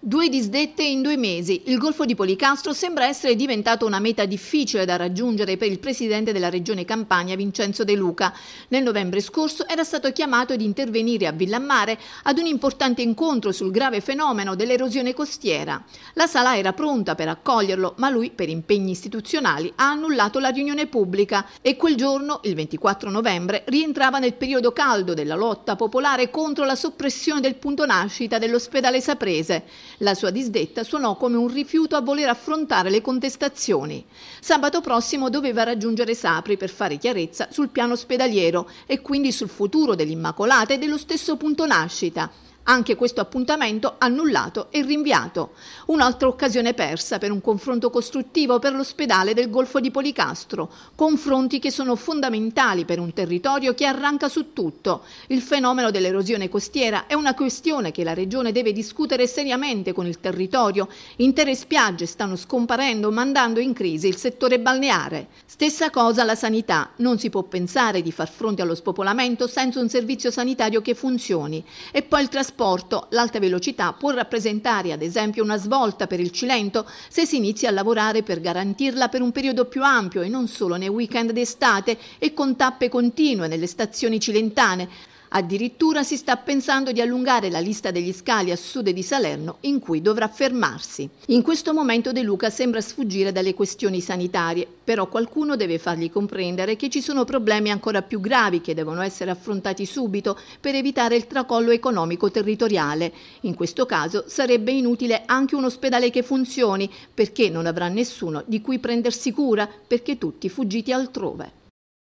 Due disdette in due mesi. Il Golfo di Policastro sembra essere diventato una meta difficile da raggiungere per il presidente della regione Campania Vincenzo De Luca. Nel novembre scorso era stato chiamato ad intervenire a Villammare ad un importante incontro sul grave fenomeno dell'erosione costiera. La sala era pronta per accoglierlo, ma lui, per impegni istituzionali, ha annullato la riunione pubblica e quel giorno, il 24 novembre, rientrava nel periodo caldo della lotta popolare contro la soppressione del punto nascita dell'ospedale Saprese. La sua disdetta suonò come un rifiuto a voler affrontare le contestazioni. Sabato prossimo doveva raggiungere Sapri per fare chiarezza sul piano ospedaliero e quindi sul futuro dell'Immacolata e dello stesso punto nascita. Anche questo appuntamento annullato e rinviato. Un'altra occasione persa per un confronto costruttivo per l'ospedale del Golfo di Policastro, confronti che sono fondamentali per un territorio che arranca su tutto. Il fenomeno dell'erosione costiera è una questione che la Regione deve discutere seriamente con il territorio. Intere spiagge stanno scomparendo, mandando in crisi il settore balneare. Stessa cosa la sanità. Non si può pensare di far fronte allo spopolamento senza un servizio sanitario che funzioni. E poi il trasporto trasporto, l'alta velocità può rappresentare ad esempio una svolta per il Cilento se si inizia a lavorare per garantirla per un periodo più ampio e non solo nei weekend d'estate e con tappe continue nelle stazioni cilentane Addirittura si sta pensando di allungare la lista degli scali a sud di Salerno in cui dovrà fermarsi. In questo momento De Luca sembra sfuggire dalle questioni sanitarie, però qualcuno deve fargli comprendere che ci sono problemi ancora più gravi che devono essere affrontati subito per evitare il tracollo economico territoriale. In questo caso sarebbe inutile anche un ospedale che funzioni, perché non avrà nessuno di cui prendersi cura, perché tutti fuggiti altrove.